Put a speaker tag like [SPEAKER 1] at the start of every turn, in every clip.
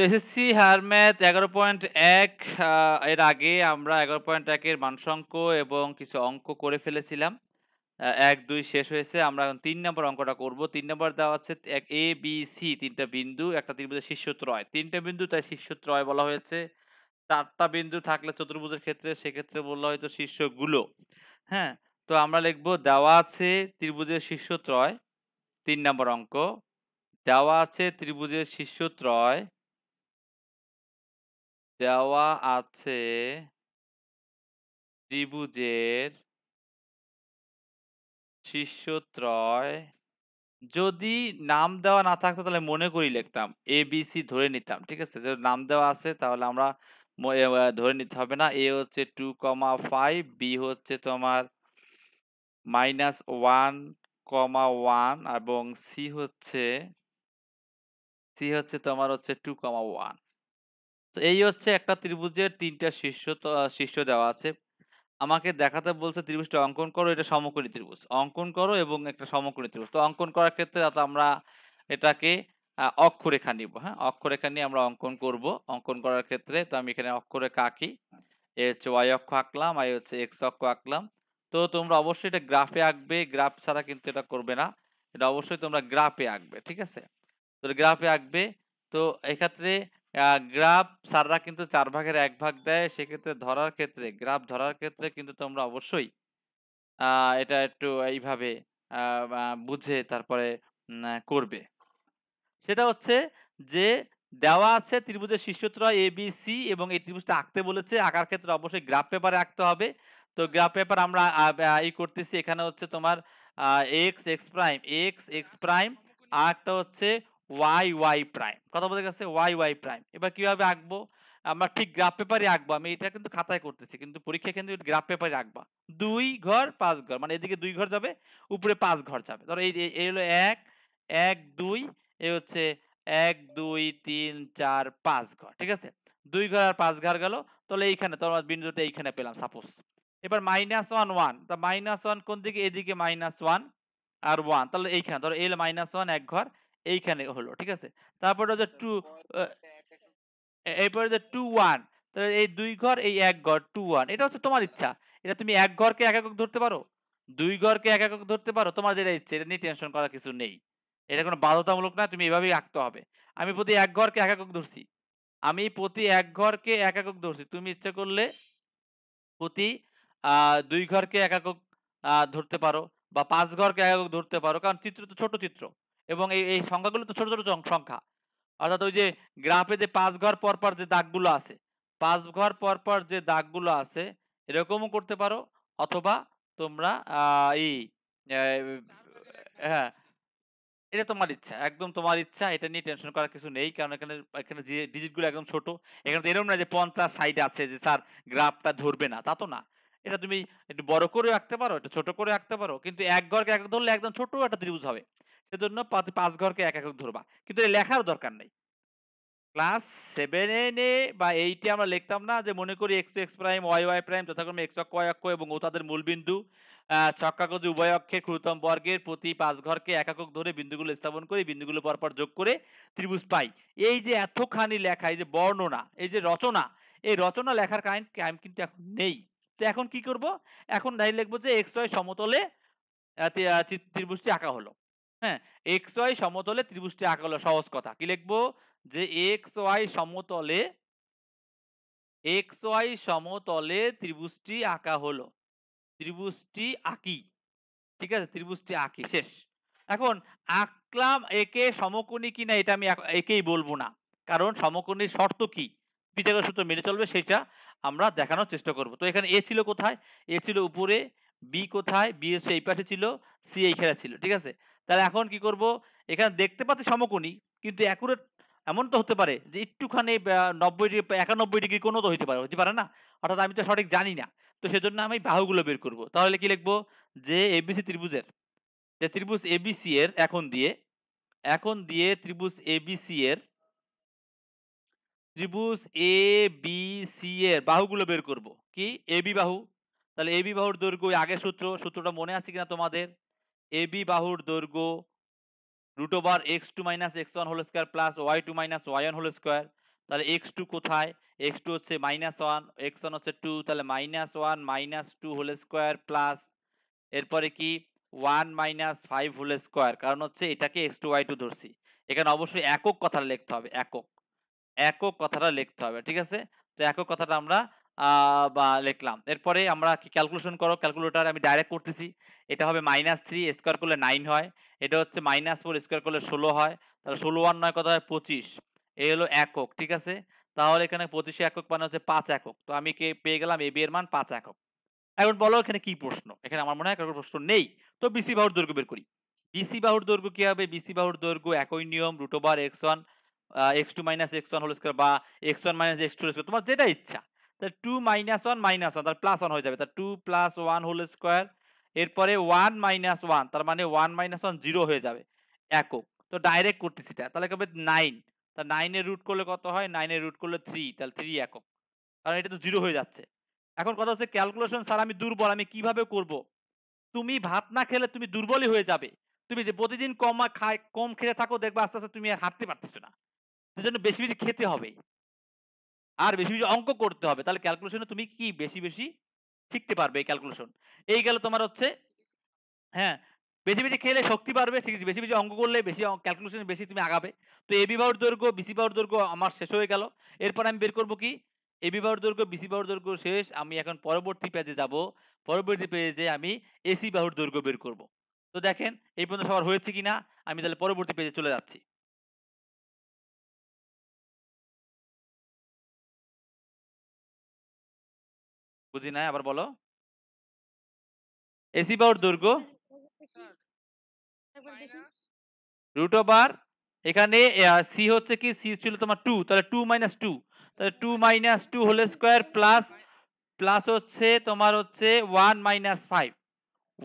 [SPEAKER 1] তো এসএসসি হার ম্যাথ এগারো পয়েন্ট এক এর আগে আমরা এগারো পয়েন্ট একের মানসঙ্ক এবং কিছু অঙ্ক করে ফেলেছিলাম এক দুই শেষ হয়েছে আমরা এখন তিন নম্বর অঙ্কটা করব তিন নম্বর দেওয়া হচ্ছে এক এ বি সি তিনটা বিন্দু একটা ত্রিভুজের শীর্ষত্রয় তিনটা বিন্দু তাই শীর্ষত্রয় বলা হয়েছে চারটা বিন্দু থাকলে চতুর্ভুজের ক্ষেত্রে সেক্ষেত্রে বললো হয়তো শীর্ষগুলো হ্যাঁ তো আমরা লিখব দেওয়া আছে ত্রিভুজের শীর্ষত্রয় তিন নম্বর অঙ্ক দেওয়া আছে ত্রিভুজের শীর্ষত্রয় দেওয়া আছে ত্রিভুজের শীর্ষত্রয় যদি নাম দেওয়া না থাকতো তাহলে মনে করি লিখতাম এ বি সি ধরে নিতাম ঠিক আছে যদি নাম দেওয়া আছে তাহলে আমরা ধরে নিতে হবে না এ হচ্ছে টু কমা ফাইভ বি হচ্ছে তোমার মাইনাস ওয়ান কমা ওয়ান এবং সি হচ্ছে সি হচ্ছে তোমার হচ্ছে টু কমা ওয়ান তো এই হচ্ছে একটা ত্রিভুজের তিনটা শীর্ষ তো শীর্ষ দেওয়া আছে আমাকে দেখাতে বলছে ত্রিভুজটা অঙ্কন করো এটা সমকোণী ত্রিভুজ অঙ্কন করো এবং একটা সমকোণী ত্রিভুজ তো অঙ্কন করার ক্ষেত্রে আমরা এটাকে অক্ষরেখা নিব হ্যাঁ অক্ষরেখা নিয়ে আমরা অঙ্কন করব অঙ্কন করার ক্ষেত্রে তো আমি এখানে অক্ষরেখা আঁকি এ হচ্ছে ওয়াই অক্ষ আঁকলাম আই হচ্ছে এক্স অক্ষ আঁকলাম তো তোমরা অবশ্যই এটা গ্রাফে আঁকবে গ্রাফ ছাড়া কিন্তু এটা করবে না এটা অবশ্যই তোমরা গ্রাফে আঁকবে ঠিক আছে তো গ্রাফে আঁকবে তো এক্ষেত্রে গ্রাফ সাররা কিন্তু চার ভাগের এক ভাগ দেয় সেক্ষেত্রে ধরার ক্ষেত্রে গ্রাফ ধরার ক্ষেত্রে কিন্তু তোমরা অবশ্যই এটা একটু এইভাবে বুঝে তারপরে করবে সেটা হচ্ছে যে দেওয়া আছে ত্রিভুজের শীর্ষত্রয় এ বি সি এবং এই ত্রিভুজটা আঁকতে বলেছে আঁকার ক্ষেত্রে অবশ্যই গ্রাফ পেপারে আঁকতে হবে তো গ্রাফ পেপার আমরা ই করতেছি এখানে হচ্ছে তোমার x x prime x x prime আরেকটা হচ্ছে ওয়াই ওয়াই প্রাইম কথা বলতে গেছে ওয়াই ওয়াই প্রাইম এবার কিভাবে আঁকবো আমরা ঠিক গ্রাফ পেপারে আঁকবো আমি এটা কিন্তু খাতায় করতেছি কিন্তু পরীক্ষা কিন্তু গ্রাফ পেপারে আঁকবা দুই ঘর পাঁচ ঘর মানে এদিকে দুই ঘর যাবে উপরে পাঁচ ঘর যাবে ধরো এই হলো এক এক দুই এ হচ্ছে এক দুই তিন চার পাঁচ ঘর ঠিক আছে দুই ঘর আর পাঁচ ঘর গেল তাহলে এইখানে তোমার বিন্দুটা এইখানে পেলাম সাপোজ এবার মাইনাস ওয়ান ওয়ান তা মাইনাস ওয়ান কোন দিকে এদিকে মাইনাস ওয়ান আর ওয়ান তাহলে এইখানে ধরো এল মাইনাস ওয়ান এক ঘর এইখানে হলো ঠিক আছে তারপর হচ্ছে টু এরপরে যে টু ওয়ান তাহলে এই দুই ঘর এই এক ঘর টু ওয়ান এটা হচ্ছে তোমার ইচ্ছা এটা তুমি এক ঘরকে এক একক ধরতে পারো দুই ঘরকে এক একক ধরতে পারো তোমার যেটা ইচ্ছে এটা নিয়ে টেনশন করার কিছু নেই এটা কোনো বাধ্যতামূলক না তুমি এভাবেই আঁকতে হবে আমি প্রতি এক ঘরকে এক একক ধরছি আমি প্রতি এক ঘরকে এক একক ধরছি তুমি ইচ্ছে করলে প্রতি দুই ঘরকে এক একক ধরতে পারো বা পাঁচ ঘরকে এক একক ধরতে পারো কারণ চিত্র তো ছোট চিত্র এবং এই এই সংখ্যাগুলো তো ছোট ছোট সংখ্যা অর্থাৎ ওই যে গ্রাফে যে পাঁচ ঘর পর পর যে দাগগুলো আছে পাঁচ ঘর পর পর যে দাগগুলো আছে এরকমও করতে পারো অথবা তোমরা এই হ্যাঁ এটা তোমার ইচ্ছা একদম তোমার ইচ্ছা এটা নিয়ে টেনশন করার কিছু নেই কারণ এখানে এখানে যে ডিজিটগুলো একদম ছোট এখানে তো এরকম না যে পঞ্চাশ সাইড আছে যে স্যার গ্রাফটা ধরবে না তা তো না এটা তুমি একটু বড় করে রাখতে পারো একটু ছোট করে রাখতে পারো কিন্তু এক ঘরকে এক ধরলে একদম ছোট একটা ত্রিভুজ হবে সেজন্য পাঁচ ঘরকে এক এক ধরবা কিন্তু এই লেখার দরকার নেই ক্লাস সেভেনে বা এইটে আমরা লিখতাম না যে মনে করি x x prime y y prime যথাক্রমে এক্স অক্ষ ওয়াই অক্ষ এবং ও তাদের মূলবিন্দু চক্রাকজ উভয় অক্ষের ক্ষুতম বর্গের প্রতি পাঁচ ঘরকে এক একক ধরে বিন্দুগুলো স্থাপন করে বিন্দুগুলো পরপর যোগ করে ত্রিভুজ পাই এই যে এতখানি লেখা এই যে বর্ণনা এই যে রচনা এই রচনা লেখার কাইন কাইম কিন্তু এখন নেই তো এখন কি করব এখন তাই লিখবো যে এক্স ওয়াই সমতলে ত্রিভুজটি আঁকা হলো হ্যাঁ এক্স ওয়াই সমতলে ত্রিভুজটি আঁকা সহজ কথা কি লিখবো যে এক্স ওয়াই সমতলে এক্স ওয়াই সমতলে ত্রিভুজটি আঁকা হলো ত্রিভুজটি আঁকি ঠিক আছে ত্রিভুজটি আঁকি শেষ এখন আঁকলাম একে সমকোণী কিনা এটা আমি একেই বলবো না কারণ সমকোণীর শর্ত কি পিতাগর সূত্র মেনে চলবে সেটা আমরা দেখানোর চেষ্টা করব তো এখানে এ ছিল কোথায় এ ছিল উপরে বি কোথায় বি এই পাশে ছিল সি এইখানে ছিল ঠিক আছে তাহলে এখন কি করব এখানে দেখতে পাচ্ছি সমকোণী কিন্তু অ্যাকুরেট এমন তো হতে পারে যে একটুখানি নব্বই ডিগ্রি একানব্বই ডিগ্রি কোনো তো হতে পারে হতে পারে না অর্থাৎ আমি তো সঠিক জানি না তো সেজন্য আমি বাহুগুলো বের করব তাহলে কি লিখবো যে এবিসি ত্রিভুজের যে ত্রিভুজ এবিসি এর এখন দিয়ে এখন দিয়ে ত্রিভুজ এবিসি এর ত্রিভুজ এ বি সি এর বাহুগুলো বের করব কি এবি বাহু তাহলে এবি বাহুর দৈর্ঘ্য আগের সূত্র সূত্রটা মনে আছে কিনা তোমাদের এবি বাহুর দৈর্ঘ্য root over x two minus x one whole square plus y two minus y one whole square তাহলে এক্স টু কোথায় এক্স টু হচ্ছে মাইনাস ওয়ান এক্স ওয়ান হচ্ছে টু তাহলে minus one minus two whole square plus এরপরে কি one minus five whole square কারণ হচ্ছে এটাকে এক্স টু ওয়াই টু ধরছি এখানে অবশ্যই একক কথাটা লিখতে হবে একক একক কথাটা লিখতে হবে ঠিক আছে তো একক কথাটা আমরা বা লিখলাম এরপরে আমরা কি ক্যালকুলেশন করো ক্যালকুলেটার আমি ডাইরেক্ট করতেছি এটা হবে মাইনাস থ্রি স্কোয়ার করলে নাইন হয় এটা হচ্ছে মাইনাস ফোর স্কোয়ার করলে ষোলো হয় তাহলে ষোলো ওয়ান নয় কত হয় পঁচিশ এই হলো একক ঠিক আছে তাহলে এখানে পঁচিশে একক মানে হচ্ছে পাঁচ একক তো আমি কে পেয়ে গেলাম বি এর মান পাঁচ একক এখন বলো এখানে কি প্রশ্ন এখানে আমার মনে হয় কারোর প্রশ্ন নেই তো বিসি বাহুর দৈর্ঘ্য বের করি বিসি বাহুর দৈর্ঘ্য কি হবে বিসি বাহুর দৈর্ঘ্য একই নিয়ম root x one x two minus x one whole square বা x one minus x two square তোমার যেটা ইচ্ছা তাহলে two minus one minus one তার প্লাস ওয়ান হয়ে যাবে তাহলে two plus one whole square এরপরে ওয়ান মাইনাস ওয়ান তার মানে ওয়ান মাইনাস ওয়ান জিরো হয়ে যাবে একক তো ডাইরেক্ট করতেছি এটা তাহলে কবে নাইন তা নাইনের রুট করলে কত হয় নাইনের রুট করলে থ্রি তাহলে থ্রি একক কারণ এটা তো জিরো হয়ে যাচ্ছে এখন কথা হচ্ছে ক্যালকুলেশন স্যার আমি দুর্বল আমি কিভাবে করব তুমি ভাত না খেলে তুমি দুর্বলই হয়ে যাবে তুমি যে প্রতিদিন কমা খায় কম খেয়ে থাকো দেখবা আস্তে আস্তে তুমি আর হাঁটতে পারতেছো না সেজন্য বেশি বেশি খেতে হবে আর বেশি বেশি অঙ্ক করতে হবে তাহলে ক্যালকুলেশনে তুমি কি বেশি বেশি শিখতে পারবে এই ক্যালকুলেশন এই গেল তোমার হচ্ছে হ্যাঁ বেশি বেশি খেলে শক্তি পারবে ঠিক বেশি বেশি অঙ্ক করলে বেশি ক্যালকুলেশন বেশি তুমি আগাবে তো এ বাহুর দৈর্ঘ্য বিসি পাওয়ার দৈর্ঘ্য আমার শেষ হয়ে গেল এরপর আমি বের করব কি এ বাহুর দৈর্ঘ্য বিসি পাওয়ার দৈর্ঘ্য শেষ আমি এখন পরবর্তী পেজে যাব পরবর্তী পেজে আমি এসি বাহুর দৈর্ঘ্য বের করব তো দেখেন এই পর্যন্ত সবার হয়েছে কিনা আমি তাহলে পরবর্তী পেজে চলে যাচ্ছি বুঝি নাই আবার বলো এসি পাওয়ার দুর্গ রুট ওভার এখানে সি হচ্ছে কি সি ছিল তোমার টু তাহলে টু মাইনাস টু তাহলে two minus two whole square plus plus হচ্ছে তোমার হচ্ছে one minus five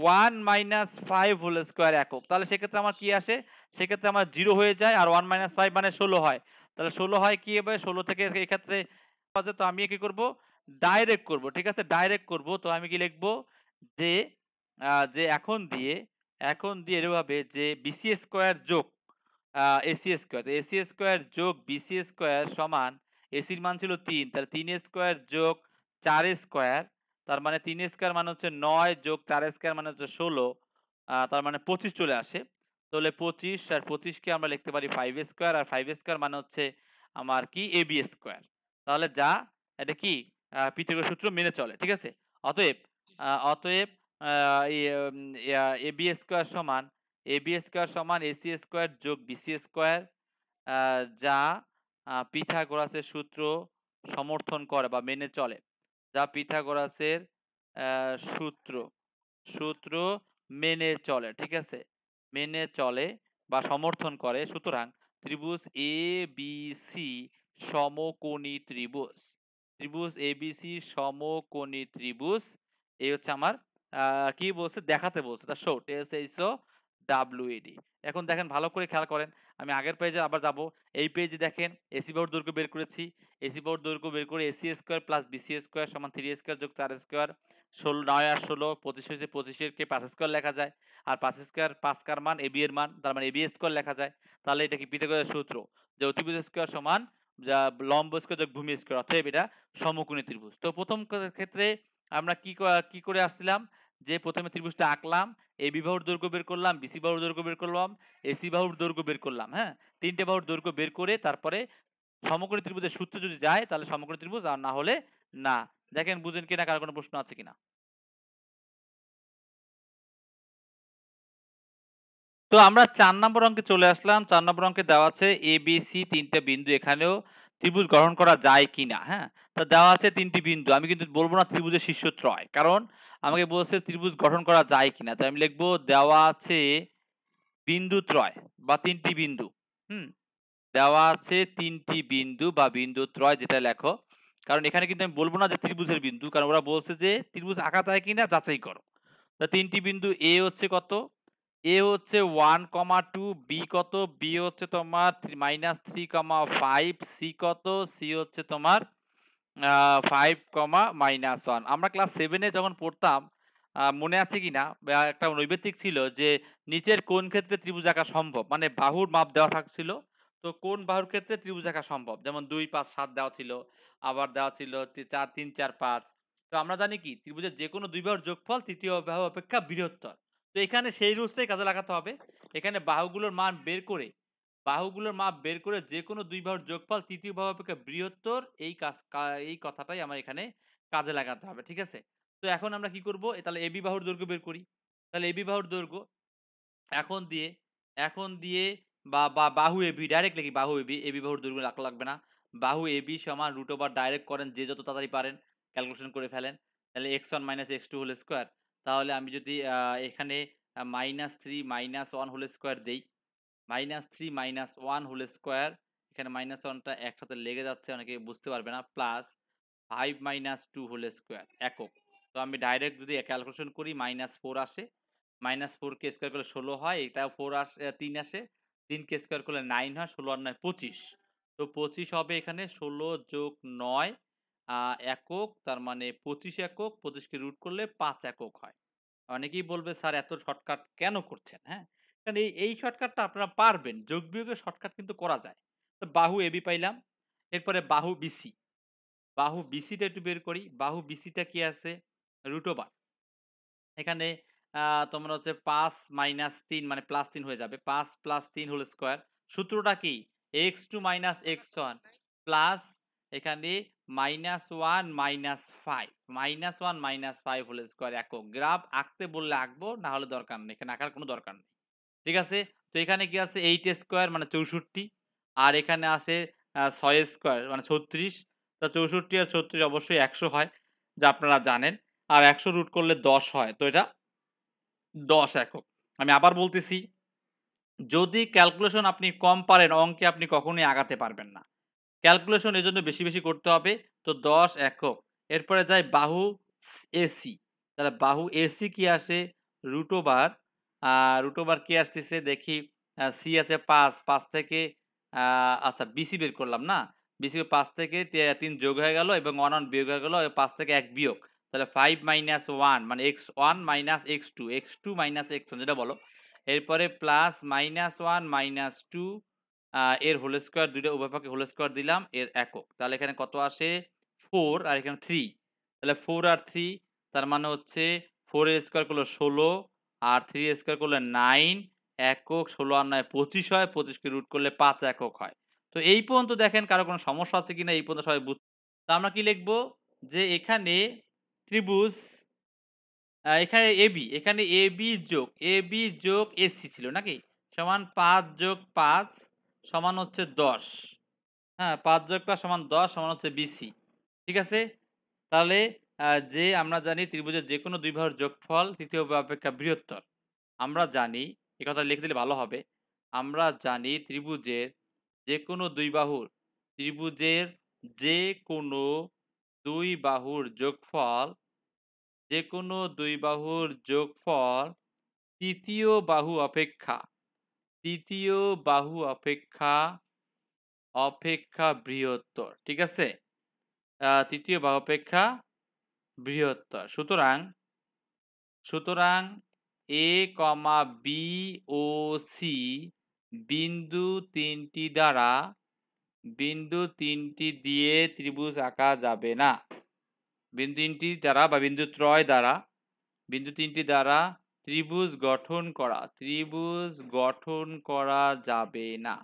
[SPEAKER 1] one minus five whole square একক তাহলে সেক্ষেত্রে আমার কি আসে সেক্ষেত্রে আমার জিরো হয়ে যায় আর ওয়ান মাইনাস ফাইভ মানে ষোলো হয় তাহলে ষোলো হয় কি হবে ষোলো থেকে এক্ষেত্রে তো আমি কি করবো ডাইরেক্ট করব ঠিক আছে ডাইরেক্ট করব তো আমি কি লিখব যে যে এখন দিয়ে এখন দিয়ে এভাবে যে বিসি স্কোয়ার যোগ এসি স্কোয়ার এসি স্কোয়ার যোগ বিসি স্কোয়ার সমান এসির মান ছিল তিন তাহলে তিন স্কোয়ার যোগ চার স্কোয়ার তার মানে তিন স্কোয়ার মানে হচ্ছে নয় যোগ চার স্কোয়ার মানে হচ্ছে ষোলো তার মানে পঁচিশ চলে আসে তাহলে পঁচিশ আর পঁচিশকে আমরা লিখতে পারি ফাইভ স্কোয়ার আর ফাইভ স্কোয়ার মানে হচ্ছে আমার কি এবি স্কোয়ার তাহলে যা এটা কি পিথাগোরাস সূত্র মেনে চলে ঠিক আছে অতএব অতএব এ বি স্কোয়ার সমান এ বি স্কোয়ার সমান এসি স্কোয়ার যোগ বিসি স্কোয়ার যা পিথাগোরাসের সূত্র সমর্থন করে বা মেনে চলে যা পিথাগোরাসের সূত্র সূত্র মেনে চলে ঠিক আছে মেনে চলে বা সমর্থন করে সুতরাং ত্রিভুজ এ বি সি সমকোণী ত্রিভুজ ত্রিভুজ এবিসি সমকোণী ত্রিভুজ এই হচ্ছে আমার কি বলছে দেখাতে বলছে তার show S H O W D এখন দেখেন ভালো করে খেয়াল করেন আমি আগের পেজে আবার যাব এই পেজে দেখেন এসি বোর্ড দৈর্ঘ্য বের করেছি এসি বোর্ড দৈর্ঘ্য বের করে AC square plus BC square সমান থ্রি স্কোয়ার যোগ চার স্কোয়ার ষোলো নয় আর ষোলো পঁচিশ হয়েছে পঁচিশেরকে পাঁচ স্কোয়ার লেখা যায় আর পাঁচ স্কোয়ার পাঁচ কার মান এবি এর মান তার মানে এবি স্কোয়ার লেখা যায় তাহলে এটা কি পিতাগরের সূত্র যে অতিভুজ স্কোয়ার সমান যা লম্ব স্কোয়ার যোগ ভূমি স্কোয়ার অতএব এটা সমকোণী ত্রিভুজ তো প্রথম ক্ষেত্রে আমরা কি কি করে আসছিলাম যে প্রথমে ত্রিভুজটা আঁকলাম এ বিবাহুর দৈর্ঘ্য বের করলাম বিসি বাহুর দৈর্ঘ্য বের করলাম এসি বাহুর দৈর্ঘ্য বের করলাম হ্যাঁ তিনটে বাহুর দৈর্ঘ্য বের করে তারপরে সমকোণী ত্রিভুজের সূত্র যদি যায় তাহলে সমকোণী ত্রিভুজ আর না হলে না দেখেন বুঝেন কিনা কার কোনো প্রশ্ন আছে কিনা তো আমরা চার নম্বর অঙ্কে চলে আসলাম চার নম্বর অঙ্কে দেওয়া আছে এ বি সি তিনটে বিন্দু এখানেও ত্রিভুজ গ্রহণ করা যায় কি না হ্যাঁ তা দেওয়া আছে তিনটি বিন্দু আমি কিন্তু বলবো না ত্রিভুজের শীর্ষ ত্রয় কারণ আমাকে বলছে ত্রিভুজ গঠন করা যায় কি না তো আমি লিখবো দেওয়া আছে বিন্দু ত্রয় বা তিনটি বিন্দু হুম দেওয়া আছে তিনটি বিন্দু বা বিন্দু ত্রয় যেটা লেখো কারণ এখানে কিন্তু আমি বলবো না যে ত্রিভুজের বিন্দু কারণ ওরা বলছে যে ত্রিভুজ আঁকা যায় কিনা যাচাই করো তা তিনটি বিন্দু এ হচ্ছে কত এ হচ্ছে ওয়ান কমা টু বি কত বি হচ্ছে তোমার minus three comma five C কত সি হচ্ছে তোমার ফাইভ কমা মাইনাস ওয়ান আমরা ক্লাস সেভেনে যখন পড়তাম মনে আছে কি না একটা নৈবেত্তিক ছিল যে নিচের কোন ক্ষেত্রে ত্রিভুজ আঁকা সম্ভব মানে বাহুর মাপ দেওয়া থাকছিল তো কোন বাহুর ক্ষেত্রে ত্রিভুজ আঁকা সম্ভব যেমন দুই পাঁচ সাত দেওয়া ছিল আবার দেওয়া ছিল চার তিন চার পাঁচ তো আমরা জানি কি ত্রিভুজের যে কোনো দুই বাহুর যোগফল তৃতীয় বাহু অপেক্ষা বৃহত্তর তো এখানে সেই রুলসটাই কাজে লাগাতে হবে এখানে বাহুগুলোর মান বের করে বাহুগুলোর মাপ বের করে যে কোনো দুই বাহুর যোগফল তৃতীয় বাহু অপেক্ষা বৃহত্তর এই কাজ এই কথাটাই আমার এখানে কাজে লাগাতে হবে ঠিক আছে তো এখন আমরা কি করব তাহলে এবি বাহুর দৈর্ঘ্য বের করি তাহলে এবি বাহুর দৈর্ঘ্য এখন দিয়ে এখন দিয়ে বা বা বাহু এবি ডাইরেক্ট লিখি বাহু এবি এবি বাহুর দৈর্ঘ্য রাখা লাগবে না বাহু এবি সমান রুট ওভার ডাইরেক্ট করেন যে যত তাড়াতাড়ি পারেন ক্যালকুলেশন করে ফেলেন তাহলে x one minus x two whole square তাহলে আমি যদি এখানে minus three minus one whole square দিই minus three minus one whole square এখানে মাইনাস ওয়ানটা একসাথে লেগে যাচ্ছে অনেকে বুঝতে পারবে না plus five minus two whole square একক তো আমি ডাইরেক্ট যদি ক্যালকুলেশন করি মাইনাস ফোর আসে মাইনাস ফোরকে স্কোয়ার করলে ষোলো হয় এটাও ফোর আস তিন আসে তিনকে স্কোয়ার করলে নাইন হয় ষোলো আর নয় পঁচিশ তো পঁচিশ হবে এখানে ষোলো যোগ নয় একক তার মানে পঁচিশ একক পঁচিশকে রুট করলে পাঁচ একক হয় অনেকেই বলবে স্যার এত শর্টকাট কেন করছেন হ্যাঁ কারণ এই এই শর্টকাটটা আপনারা পারবেন যোগ বিয়োগের শর্টকাট কিন্তু করা যায় তো বাহু এবি পাইলাম এরপরে বাহু বিসি বাহু বিসিটা একটু বের করি বাহু বিসিটা কি আছে রুট ওভার এখানে তোমার হচ্ছে পাঁচ মাইনাস তিন মানে প্লাস তিন হয়ে যাবে পাঁচ প্লাস তিন হোল স্কোয়ার সূত্রটা কি x two minus x one plus এখানে minus one minus five minus one minus five whole square একক গ্রাফ আঁকতে বললে আঁকবো না হলে দরকার নেই এখানে আঁকার কোনো দরকার নেই ঠিক আছে তো এখানে কি আছে এইট স্কোয়ার মানে চৌষট্টি আর এখানে আছে ছয় স্কোয়ার মানে ছত্রিশ তা চৌষট্টি আর ছত্রিশ অবশ্যই একশো হয় যা আপনারা জানেন আর একশো রুট করলে দশ হয় তো এটা দশ একক আমি আবার বলতেছি যদি ক্যালকুলেশন আপনি কম পারেন অঙ্কে আপনি কখনোই আগাতে পারবেন না ক্যালকুলেশন এজন্য জন্য বেশি বেশি করতে হবে তো দশ একক এরপরে যায় বাহু এসি তাহলে বাহু এসি কি আসে রুটোবার ওভার রুট ওভার কি আসতেছে দেখি সি আছে পাঁচ পাঁচ থেকে আচ্ছা বিসি বের করলাম না বিসি পাঁচ থেকে তিন যোগ হয়ে গেল এবং ওয়ান ওয়ান বিয়োগ হয়ে গেল পাঁচ থেকে এক বিয়োগ তাহলে ফাইভ মাইনাস ওয়ান মানে x one minus x two x two minus x one যেটা বলো এরপরে plus minus one minus two এর হোল স্কোয়ার দুইটা উভয় পক্ষে হোল স্কোয়ার দিলাম এর একক তাহলে এখানে কত আসে ফোর আর এখানে থ্রি তাহলে ফোর আর থ্রি তার মানে হচ্ছে ফোর এর স্কোয়ার করলে ষোলো আর থ্রি স্কোয়ার করলে নাইন একক ষোলো আর নয় পঁচিশ হয় পঁচিশকে রুট করলে পাঁচ একক হয় তো এই পর্যন্ত দেখেন কারো কোনো সমস্যা আছে কিনা এই পর্যন্ত সবাই বুঝতে তো আমরা কি লিখব যে এখানে ত্রিভুজ এখানে এবি এখানে এবি যোগ এবি যোগ এসি ছিল নাকি সমান পাঁচ যোগ পাঁচ সমান হচ্ছে দশ হ্যাঁ পাঁচ যোগ পাঁচ সমান দশ সমান হচ্ছে বিসি ঠিক আছে তাহলে যে আমরা জানি ত্রিভুজের যে কোনো দুই বাহুর যোগফল তৃতীয় অপেক্ষা বৃহত্তর আমরা জানি এ কথা লিখে দিলে ভালো হবে আমরা জানি ত্রিভুজের যে কোনো দুই বাহুর ত্রিভুজের যে কোনো দুই বাহুর যোগফল যে কোনো দুই বাহুর যোগফল তৃতীয় বাহু অপেক্ষা তৃতীয় বাহু অপেক্ষা অপেক্ষা বৃহত্তর ঠিক আছে তৃতীয় বাহু অপেক্ষা বৃহত্তর সুতরাং সুতরাং এ কমা বি ও সি বিন্দু তিনটি দ্বারা বিন্দু তিনটি দিয়ে ত্রিভুজ আঁকা যাবে না বিন্দু তিনটি দ্বারা বা বিন্দু ত্রয় দ্বারা বিন্দু তিনটি দ্বারা ত্রিভুজ গঠন করা ত্রিভুজ গঠন করা যাবে না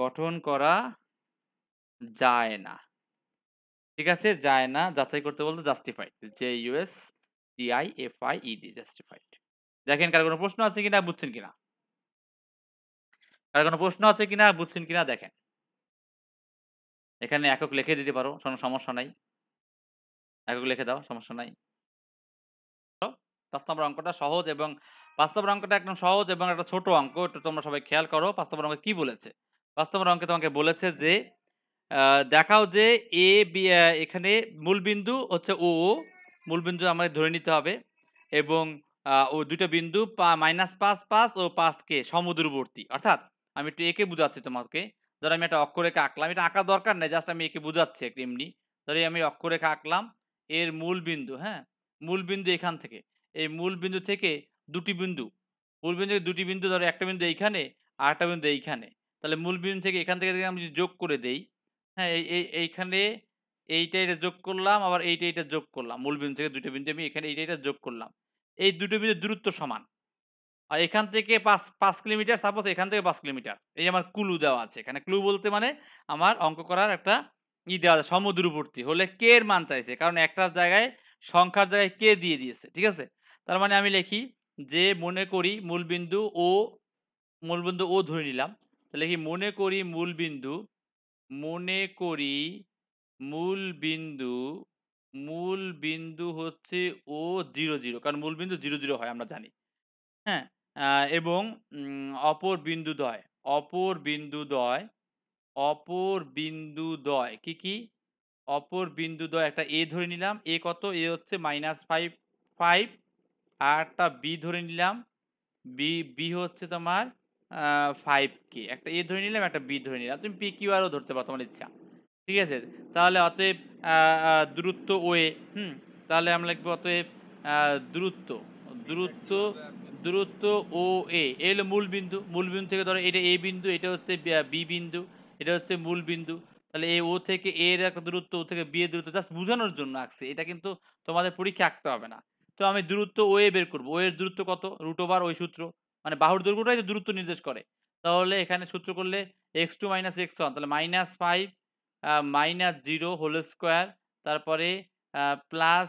[SPEAKER 1] গঠন করা যায় না ঠিক আছে যায় না যাচাই করতে বলতে justified J U S D I F I E D justified দেখেন কার কোনো প্রশ্ন আছে কিনা বুঝছেন কিনা কার কোনো প্রশ্ন আছে কিনা বুঝছেন কিনা দেখেন এখানে একক লিখে দিতে পারো কোনো সমস্যা নাই একক লিখে দাও সমস্যা নাই পাঁচ নম্বর অঙ্কটা সহজ এবং পাঁচ নম্বর অঙ্কটা একদম সহজ এবং একটা ছোট অঙ্ক এটা তোমরা সবাই খেয়াল করো পাঁচ নম্বর অঙ্কে কি বলেছে পাঁচ নম্বর অঙ্কে তোমাকে বলেছে যে দেখাও যে এ বি এখানে মূলবিন্দু হচ্ছে ও মূলবিন্দু আমাদের ধরে নিতে হবে এবং ও দুটো বিন্দু মাইনাস পাঁচ পাঁচ ও পাঁচ কে সমুদ্রবর্তী অর্থাৎ আমি একটু একে বুঝাচ্ছি তোমাকে ধরো আমি একটা অক্ষরেখা আঁকলাম এটা আঁকার দরকার নেই জাস্ট আমি একে বুঝাচ্ছি এমনি ধরো আমি অক্ষরেখা আঁকলাম এর মূল বিন্দু হ্যাঁ মূল বিন্দু এখান থেকে এই মূল বিন্দু থেকে দুটি বিন্দু মূল বিন্দু থেকে দুটি বিন্দু ধরো একটা বিন্দু এইখানে আর একটা বিন্দু এইখানে তাহলে মূল বিন্দু থেকে এখান থেকে আমি যদি যোগ করে দেই হ্যাঁ এই এইখানে এইটা এটা যোগ করলাম আবার এইটা এটা যোগ করলাম মূল বিন্দু থেকে দুটো বিন্দু আমি এখানে এইটা এটা যোগ করলাম এই দুটো বিন্দু দূরত্ব সমান আর এখান থেকে পাঁচ পাঁচ কিলোমিটার সাপোজ এখান থেকে পাঁচ কিলোমিটার এই আমার ক্লু দেওয়া আছে এখানে ক্লু বলতে মানে আমার অঙ্ক করার একটা ই দেওয়া আছে সমদূরবর্তী হলে কে এর মান চাইছে কারণ একটা জায়গায় সংখ্যার জায়গায় কে দিয়ে দিয়েছে ঠিক আছে তার মানে আমি লিখি যে মনে করি মূলবিন্দু ও মূলবিন্দু ও ধরে নিলাম তাহলে কি মনে করি মূলবিন্দু মনে করি মূলবিন্দু মূলবিন্দু হচ্ছে ও জিরো জিরো কারণ মূলবিন্দু জিরো জিরো হয় আমরা জানি হ্যাঁ এবং অপর বিন্দু দয় অপর বিন্দু দয় অপর বিন্দু দয় কি কি অপর বিন্দু দয় একটা এ ধরে নিলাম এ কত এ হচ্ছে মাইনাস ফাইভ ফাইভ আরটা বি ধরে নিলাম বি বি হচ্ছে তোমার ফাইভ কে একটা এ ধরে নিলাম একটা বি ধরে নিলাম তুমি পি কিউ আরও ধরতে পারো তোমার ইচ্ছা ঠিক আছে তাহলে অতএব দূরত্ব ওয়ে হুম তাহলে আমরা লিখবো অতএব দূরত্ব দূরত্ব দূরত্ব ও এ এলো মূল বিন্দু মূল বিন্দু থেকে ধরো এটা এ বিন্দু এটা হচ্ছে বি বিন্দু এটা হচ্ছে মূল বিন্দু তাহলে এ ও থেকে এর একটা দূরত্ব ও থেকে বি এর দূরত্ব জাস্ট বোঝানোর জন্য আসছে এটা কিন্তু তোমাদের পরীক্ষা আঁকতে হবে না তো আমি দূরত্ব ওয়ে বের করবো ওয়ের দূরত্ব কত রুট ওভার ওই সূত্র মানে বাহুর দৈর্ঘ্যটাই তো দূরত্ব নির্দেশ করে তাহলে এখানে সূত্র করলে x two minus x one তাহলে minus five minus zero whole square তারপরে plus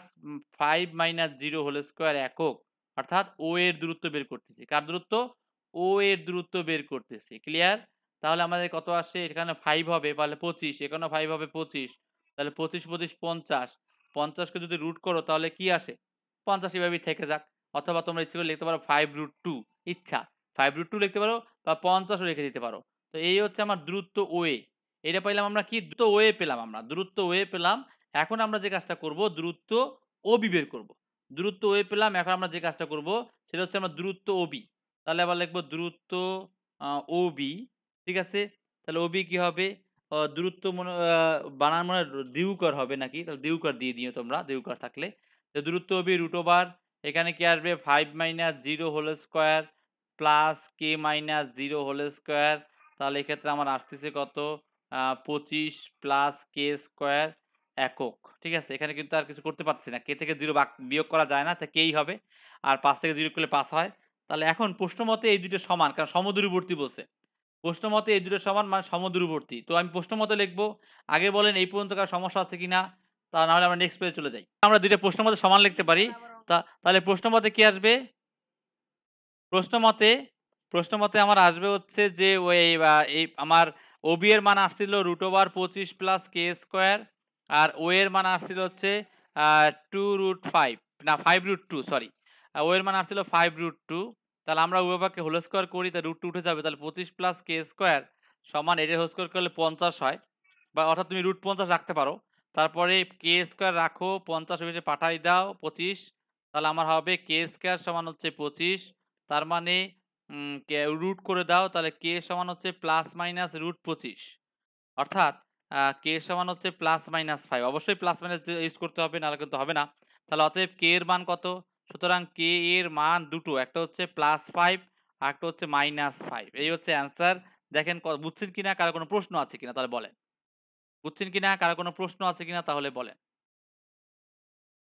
[SPEAKER 1] five minus zero whole square একক অর্থাৎ ও এর দূরত্ব বের করতেছি কার দূরত্ব ও এর দূরত্ব বের করতেছি ক্লিয়ার তাহলে আমাদের কত আসে এখানে ফাইভ হবে তাহলে পঁচিশ এখানে ফাইভ হবে পঁচিশ তাহলে পঁচিশ পঁচিশ পঞ্চাশ পঞ্চাশকে যদি রুট করো তাহলে কি আসে পঞ্চাশ এভাবেই থেকে যাক অথবা তোমরা ইচ্ছে করে লিখতে পারো ফাইভ রুট টু ইচ্ছা ফাইভ রুট টু লিখতে পারো বা পঞ্চাশও রেখে দিতে পারো তো এই হচ্ছে আমার দ্রুত ওয়ে এটা পাইলাম আমরা কি দ্রুত ওয়ে পেলাম আমরা দ্রুত ওয়ে পেলাম এখন আমরা যে কাজটা করব দ্রুত ওবি বের করব দ্রুত ওয়ে পেলাম এখন আমরা যে কাজটা করব সেটা হচ্ছে আমরা দ্রুত ওবি তাহলে আবার লিখবো দ্রুত ওবি ঠিক আছে তাহলে ওবি কি হবে দ্রুত মনে বানান মনে দিউকর হবে নাকি তাহলে দিউকর দিয়ে দিও তোমরা দিউকর থাকলে তো দূরত্ব হবে রুট ওভার এখানে কি আসবে five minus zero whole square plus k minus zero whole square তাহলে এক্ষেত্রে আমার আসতেছে কত পঁচিশ প্লাস কে স্কোয়ার একক ঠিক আছে এখানে কিন্তু আর কিছু করতে পারছি না কে থেকে জিরো বিয়োগ করা যায় না তা কেই হবে আর পাঁচ থেকে জিরো করলে পাস হয় তাহলে এখন প্রশ্নমতে এই দুটো সমান কারণ সমদূরবর্তী বসে প্রশ্নমতে এই দুটো সমান মানে সমদূরবর্তী তো আমি প্রশ্নমতে লিখবো আগে বলেন এই পর্যন্ত কার সমস্যা আছে কি না তা নাহলে আমরা নেক্সট পেজে চলে যাই আমরা দুইটা প্রশ্ন মতে সমান লিখতে পারি তা তাহলে প্রশ্ন মতে কি আসবে প্রশ্ন মতে প্রশ্ন মতে আমার আসবে হচ্ছে যে ওই এই আমার ওবি এর মান আসছিল রুট ওভার পঁচিশ প্লাস কে স্কোয়ার আর ও এর মান আসছিল হচ্ছে টু রুট ফাইভ না five root two sorry O এর মান আসছিল ফাইভ রুট টু তাহলে আমরা উভয়পাকে হোল স্কোয়ার করি তা রুট টু উঠে যাবে তাহলে পঁচিশ প্লাস কে স্কোয়ার সমান এটার হোল স্কোয়ার করলে পঞ্চাশ হয় বা অর্থাৎ তুমি রুট পঞ্চাশ রাখতে পারো তারপরে কে স্কোয়ার রাখো পঞ্চাশ অফিসে পাঠাই দাও পঁচিশ তাহলে আমার হবে কে স্কোয়ার সমান হচ্ছে পঁচিশ তার মানে রুট করে দাও তাহলে কে সমান হচ্ছে প্লাস মাইনাস রুট পঁচিশ অর্থাৎ কে সমান হচ্ছে প্লাস মাইনাস ফাইভ অবশ্যই প্লাস মাইনাস ইউজ করতে হবে নাহলে কিন্তু হবে না তাহলে অতএব কে এর মান কত সুতরাং কে এর মান দুটো একটা হচ্ছে প্লাস ফাইভ আর একটা হচ্ছে মাইনাস ফাইভ এই হচ্ছে অ্যান্সার দেখেন বুঝছেন কিনা কারো কোনো প্রশ্ন আছে কিনা তাহলে বলেন বুঝছেন কিনা কারো কোনো প্রশ্ন আছে কিনা তাহলে বলেন